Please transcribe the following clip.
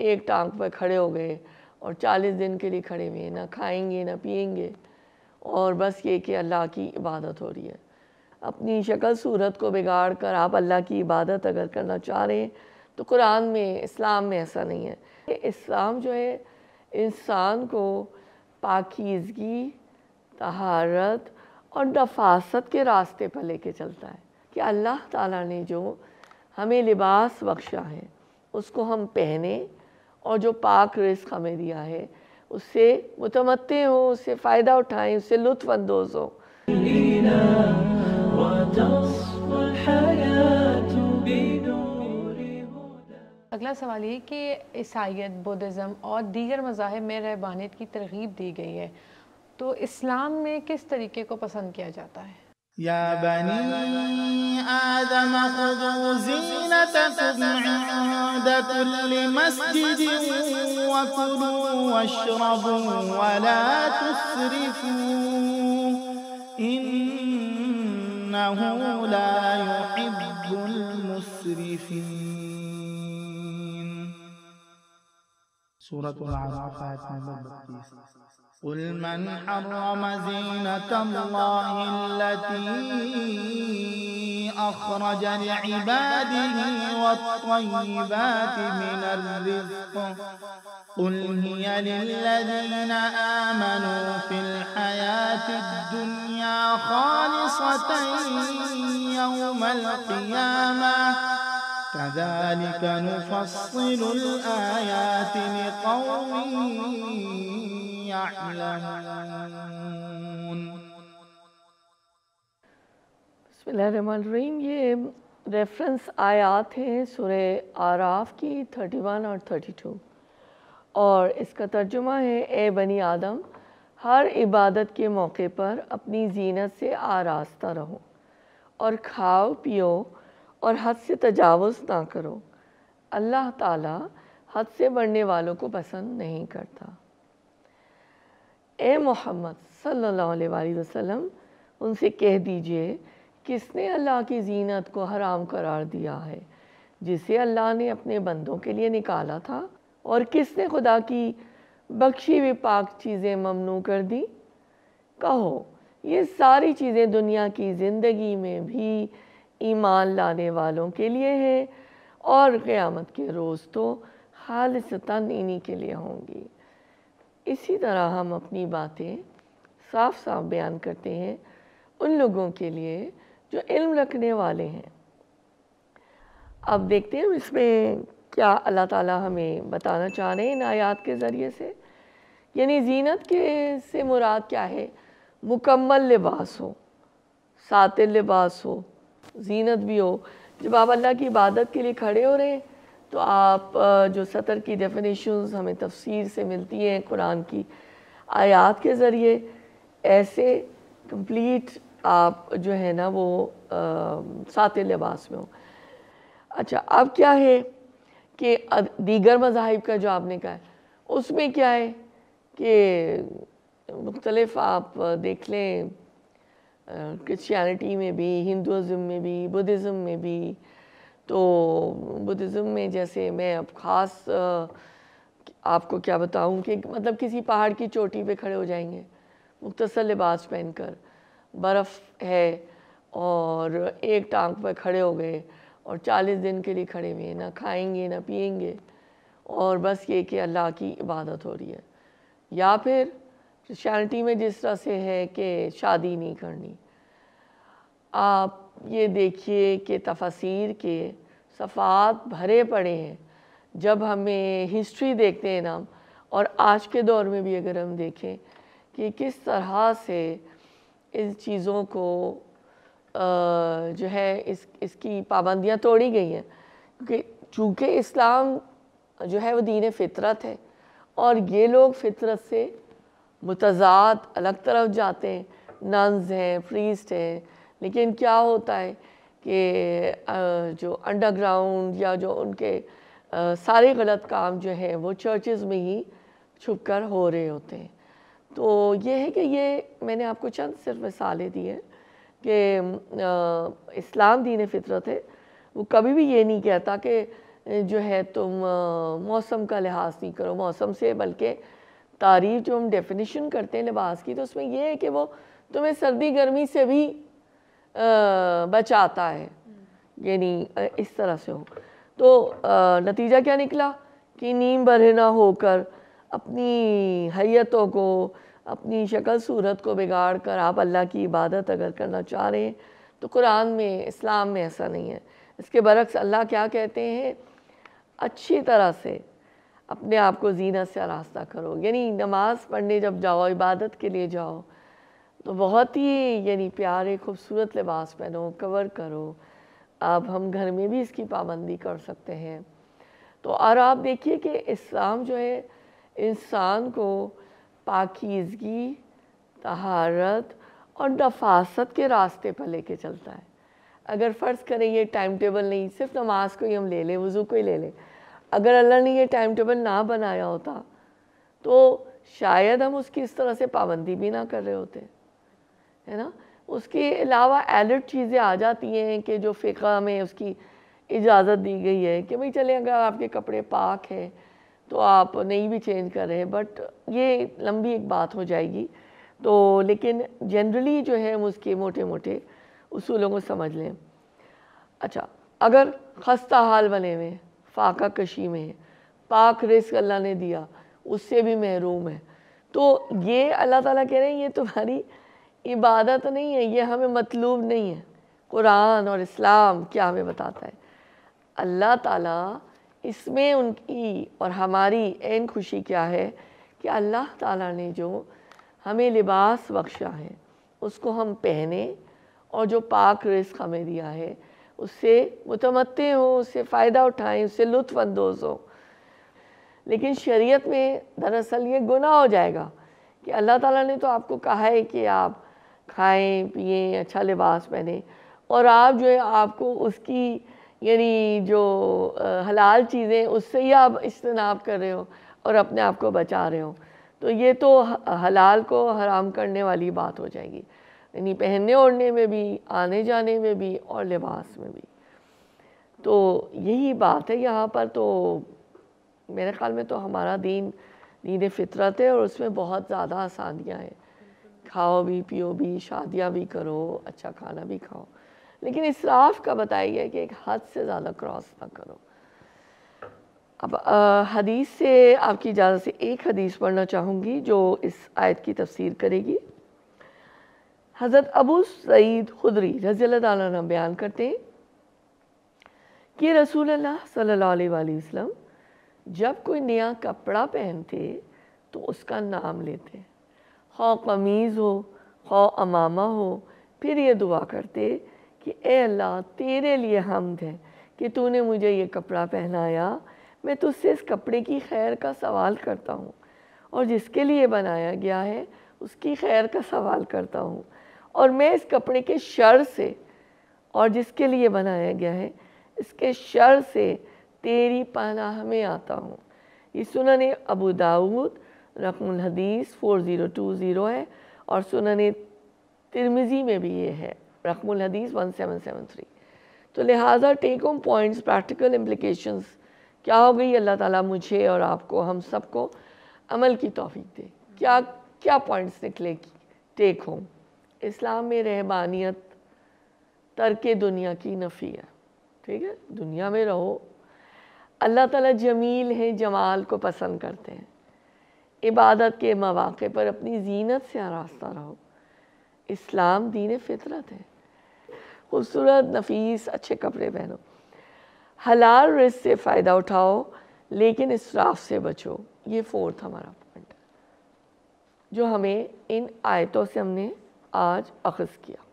एक टांग पर खड़े हो गए और चालीस दिन के लिए खड़े हुए ना खाएंगे ना पिएंगे और बस ये कि अल्लाह की इबादत हो रही है अपनी शक्ल सूरत को बिगाड़ कर आप अल्लाह की इबादत अगर करना चाह रहे हैं तो कुरान में इस्लाम में ऐसा नहीं है इस्लाम जो है इंसान को पाकिजगी तहारत और नफासत के रास्ते पर लेके चलता है कि अल्लाह ताला ने जो हमें लिबास बख्शा है उसको हम पहने और जो पाक रिस्क हमें दिया है उससे मुतमते हों उससे फ़ायदा उठाएं उससे लुत्फ हो हों अगला सवाल ये कि ईसाइत बुद्धिज़म और दीगर मज़ाहब में रहबानियत की तरगीब दी गई है तो इस्लाम में किस तरीके को पसंद किया जाता है يا بني آدم خذوا زينتكم عند كل مسجد وكلوا واشربوا ولا تسرفوا إنه لا يحب المسرفين سورة الأعراف آية 32 قل من حرم زينة الله التي أخرج لعباده والطيبات من الرزق قل هي للذين آمنوا في الحياة الدنيا خالصة يوم القيامة كذلك نفصل الآيات لقوم बसमीम ये रेफरेंस आयात हैं सुरह आराफ की थर्टी वन और थर्टी टू और इसका तर्जुमा है ए बनी आदम हर इबादत के मौके पर अपनी जीनत से आरास्ता रहो और खाओ पियो और हद से तजावज़ ना करो अल्लाह ताला हद से बढ़ने वालों को पसंद नहीं करता ए मोहम्मद सल्लल्लाहु वसल्लम उनसे कह दीजिए किसने अल्लाह की जीनत को हराम करार दिया है जिसे अल्लाह ने अपने बंदों के लिए निकाला था और किसने खुदा की बख्शी हुई पाक चीज़ें ममनू कर दी कहो ये सारी चीज़ें दुनिया की ज़िंदगी में भी ईमान लाने वालों के लिए हैं और क़यामत के रोज़ तो खालसता इन्हीं के लिए होंगी इसी तरह हम अपनी बातें साफ साफ बयान करते हैं उन लोगों के लिए जो इल्म रखने वाले हैं अब देखते हैं इसमें क्या अल्लाह ताला हमें बताना चाह रहे हैं इन आयात के ज़रिए से यानी जीनत के से मुराद क्या है मुकम्मल लिबास हो सातिल लिबास हो जीनत भी हो जब आप अल्लाह की इबादत के लिए खड़े हो रहे हैं तो आप जो सतर की डेफिनेशन हमें तफसीर से मिलती हैं कुरान की आयात के ज़रिए ऐसे कंप्लीट आप जो है ना वो सात लिबास में हो अच्छा अब क्या है कि दीगर मजाहब का जो आपने कहा है उसमें क्या है कि मुख्तलफ आप देख लें क्रिश्चियनिटी में भी हिंदुज़म में भी बुद्धिज़म में भी तो बुद्धिज़्म में जैसे मैं अब ख़ास आपको क्या बताऊं कि मतलब किसी पहाड़ की चोटी पे खड़े हो जाएंगे मुख्तसर लिबास पहन कर बर्फ़ है और एक टांग पर खड़े हो गए और चालीस दिन के लिए खड़े हुए ना खाएंगे ना पिएंगे और बस ये कि अल्लाह की इबादत हो रही है या फिर क्रिश्चानिटी में जिस तरह से है कि शादी नहीं करनी आप ये देखिए कि तफसीर के सफ़ात भरे पड़े हैं जब हमें हिस्ट्री देखते हैं ना और आज के दौर में भी अगर हम देखें कि किस तरह से इन चीज़ों को जो है इस इसकी पाबंदियाँ तोड़ी गई हैं क्योंकि चूँकि इस्लाम जो है वो दीन फितरत है और ये लोग फितरत से मुतजाद अलग तरफ जाते हैं नंस हैं प्रीस्ट हैं लेकिन क्या होता है कि जो अंडरग्राउंड या जो उनके सारे गलत काम जो हैं वो चर्चेस में ही छुप कर हो रहे होते हैं तो ये है कि ये मैंने आपको चंद सिर्फ मिसालें दी हैं कि इस्लाम दीन फितरत है वो कभी भी ये नहीं कहता कि जो है तुम मौसम का लिहाज नहीं करो मौसम से बल्कि तारीफ जो हम डेफिनेशन करते हैं लिबास की तो उसमें यह है कि वो तुम्हें सर्दी गर्मी से भी बचाता है यानी इस तरह से हो तो नतीजा क्या निकला कि नीम बरहना होकर अपनी हैतों को अपनी शक्ल सूरत को बिगाड़ कर आप अल्लाह की इबादत अगर करना चाह रहे हैं तो कुरान में इस्लाम में ऐसा नहीं है इसके बरक्स अल्लाह क्या कहते हैं अच्छी तरह से अपने आप को जीना से आरास्ता करो यानी नमाज़ पढ़ने जब जाओ इबादत के लिए जाओ तो बहुत ही यानी प्यारे खूबसूरत लिबास पहनो कवर करो अब हम घर में भी इसकी पाबंदी कर सकते हैं तो और आप देखिए कि इस्लाम जो है इंसान को पाकिजगी तहारत और नफासत के रास्ते पर लेके चलता है अगर फ़र्ज़ करें ये टाइम टेबल नहीं सिर्फ नमाज को ही हम ले लें वज़ू को ही ले लें अगर अल्लाह ने ये टाइम टेबल ना बनाया होता तो शायद हम उसकी इस तरह से पाबंदी भी ना कर रहे होते है ना उसके अलावा एलर्ट चीज़ें आ जाती हैं कि जो फ़िका में उसकी इजाज़त दी गई है कि भाई चले अगर आपके कपड़े पाक है तो आप नहीं भी चेंज कर रहे बट ये लंबी एक बात हो जाएगी तो लेकिन जनरली जो है हम उसके मोटे मोटे उसूलों को समझ लें अच्छा अगर खस्ता हाल बने हुए फाका कशी में पाक रिस्क अल्लाह ने दिया उससे भी महरूम है तो ये अल्लाह ताला कह रहे हैं ये तुम्हारी इबादत नहीं है ये हमें मतलूब नहीं है कुरान और इस्लाम क्या हमें बताता है अल्लाह ताला इसमें उनकी और हमारी एन खुशी क्या है कि अल्लाह ताला ने जो हमें लिबास बख्शा है उसको हम पहने और जो पाक रिस्क हमें दिया है उससे मुतमते हों उससे फ़ायदा उठाएं उससे लुत्फानंदोज़ हों लेकिन शरीयत में दरअसल ये गुनाह हो जाएगा कि अल्लाह ताला ने तो आपको कहा है कि आप खाएं पिए अच्छा लिबास पहने और आप जो है आपको उसकी यानी जो हलाल चीज़ें उससे ही आप इज्तनाब कर रहे हो और अपने आप को बचा रहे हो तो ये तो हलाल को हराम करने वाली बात हो जाएगी यानी पहनने ओढ़ने में भी आने जाने में भी और लिबास में भी तो यही बात है यहाँ पर तो मेरे ख्याल में तो हमारा दीन दीन फितरत है और उसमें बहुत ज़्यादा आसानियाँ हैं खाओ भी पियो भी शादियाँ भी करो अच्छा खाना भी खाओ लेकिन इसराफ का बताइए कि एक हद से ज़्यादा क्रॉस ना करो अब हदीस से आपकी इजाज़त से एक हदीस पढ़ना चाहूँगी जो इस आयत की तफसीर करेगी हज़रत अबू सईद खुदरी रज़ी अल्लाह बयान करते हैं कि रसूल अल्लाह सल्लल्लाहु अलैहि वसल्लम जब कोई नया कपड़ा पहनते तो उसका नाम लेते खौ कमीज़ हो खौ अमामा हो फिर ये दुआ करते कि ए अल्लाह तेरे लिए हमद है कि तूने मुझे ये कपड़ा पहनाया मैं तुझसे इस कपड़े की खैर का सवाल करता हूँ और जिसके लिए बनाया गया है उसकी खैर का सवाल करता हूँ और मैं इस कपड़े के शर से और जिसके लिए बनाया गया है इसके शर से तेरी पनाह में आता हूँ ये सुनने अबू दाऊद रकम हदीस 4020 है और सुनन तिरमिज़ी में भी ये है रकम हदीस 1773 तो लिहाजा take home points practical implications क्या हो गई अल्लाह ताला मुझे और आपको हम सबको अमल की तोफ़ी दे क्या क्या पॉइंट्स निकले टेक होम इस्लाम में रहबानियत तरक दुनिया की नफ़ी है ठीक है दुनिया में रहो अल्लाह ताला जमील है जमाल को पसंद करते हैं इबादत के मौाक़े पर अपनी जीनत से आरास्ता रहो इस्लाम दीन फितरत है खूबसूरत नफीस अच्छे कपड़े पहनो हलाल रिस्क से फ़ायदा उठाओ लेकिन इसराफ से बचो ये फोर्थ हमारा पॉइंट जो हमें इन आयतों से हमने आज अखज़ किया